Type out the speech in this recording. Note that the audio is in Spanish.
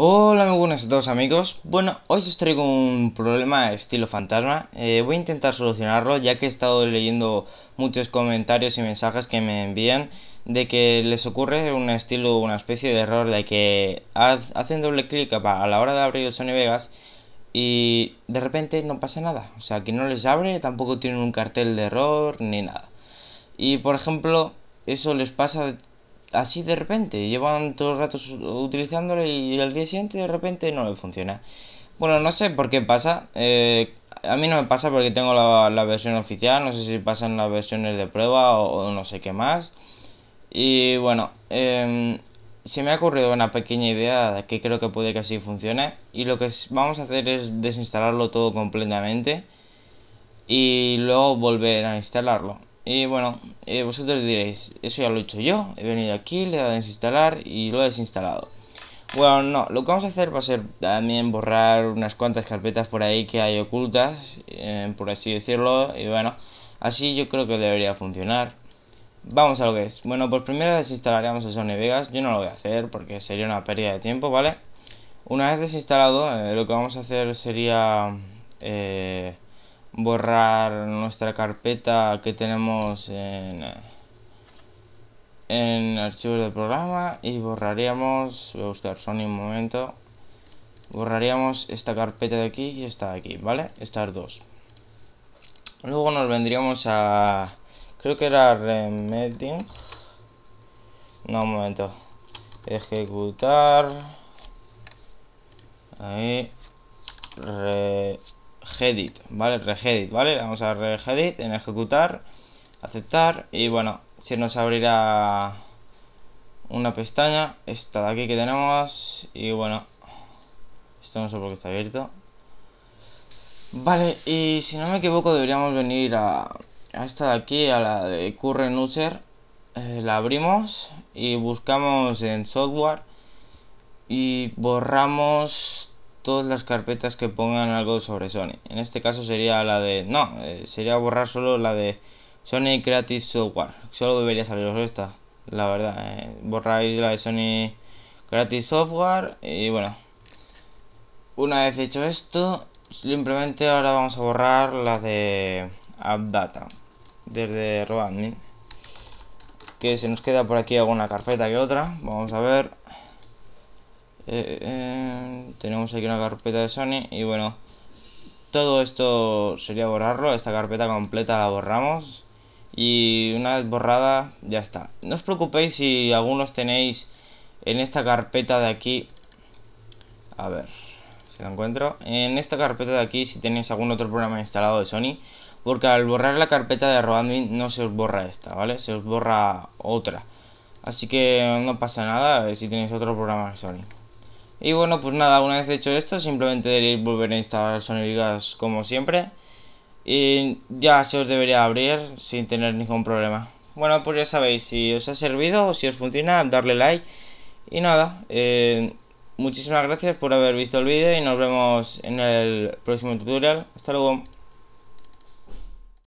Hola muy buenas a todos amigos, bueno hoy os traigo un problema estilo fantasma, eh, voy a intentar solucionarlo ya que he estado leyendo muchos comentarios y mensajes que me envían de que les ocurre un estilo, una especie de error de que hacen doble clic a la hora de abrir el Sony Vegas y de repente no pasa nada, o sea que no les abre, tampoco tienen un cartel de error ni nada. Y por ejemplo, eso les pasa así de repente. Llevan todos el rato utilizándolo y al día siguiente de repente no le funciona. Bueno, no sé por qué pasa. Eh, a mí no me pasa porque tengo la, versión oficial. No sé si pasan las versiones de prueba o, no sé qué más. Y bueno, em, se me ha ocurrido una pequeña idea que creo que puede que así funcione. Y lo que vamos a hacer es desinstalarlo todo completamente. Y luego volver a instalarlo. Y bueno, eh, vosotros diréis, eso ya lo he hecho yo, he venido aquí, le he dado a desinstalar y lo he desinstalado. Bueno, no, lo que vamos a hacer va a ser también borrar unas cuantas carpetas por ahí que hay ocultas, eh, por así decirlo, y bueno, así yo creo que debería funcionar. Vamos a lo que es. Bueno, pues primero desinstalaremos el Sony Vegas, yo no lo voy a hacer porque sería una pérdida de tiempo, ¿vale? Una vez desinstalado, eh, lo que vamos a hacer sería borrar nuestra carpeta que tenemos en, en archivos del programa y borraríamos, voy a buscar Sony un momento, borraríamos esta carpeta de aquí y esta de aquí, ¿vale? Estas dos. Luego nos vendríamos a, creo que era Remedying, no, un momento, ejecutar, ahí, regedit, ¿vale? Regedit, ¿vale? Vamos a regedit en ejecutar, aceptar y bueno, si nos abrirá una pestaña, esta de aquí que tenemos y bueno, esto no sé por qué está abierto. Vale, y si no me equivoco deberíamos venir a, esta de aquí, a la de current user, eh, la abrimos y buscamos en software y borramos todas las carpetas que pongan algo sobre Sony. En este caso sería la de... No, eh, sería borrar solo la de Sony Creative Software. Solo debería saliros esta, la verdad. Eh. Borráis la de Sony Creative Software y bueno. Una vez hecho esto, simplemente ahora vamos a borrar la de AppData. Desde RoAdmin. Que se nos queda por aquí alguna carpeta que otra. Vamos a ver. Eh, eh, tenemos aquí una carpeta de Sony y bueno, todo esto sería borrarlo, esta carpeta completa la borramos y una vez borrada ya está. No os preocupéis si algunos tenéis en esta carpeta de aquí, a ver si la encuentro, en esta carpeta de aquí si tenéis algún otro programa instalado de Sony, porque al borrar la carpeta de Roadmin no se os borra esta, ¿vale? Se os borra otra. Así que no pasa nada si tenéis otro programa de Sony. Y bueno, pues nada, una vez hecho esto, simplemente deberéis volver a instalar Gas como siempre. Y ya se os debería abrir sin tener ningún problema. Bueno, pues ya sabéis, si os ha servido o si os funciona, darle like. Y nada, eh, muchísimas gracias por haber visto el vídeo y nos vemos en el próximo tutorial. Hasta luego.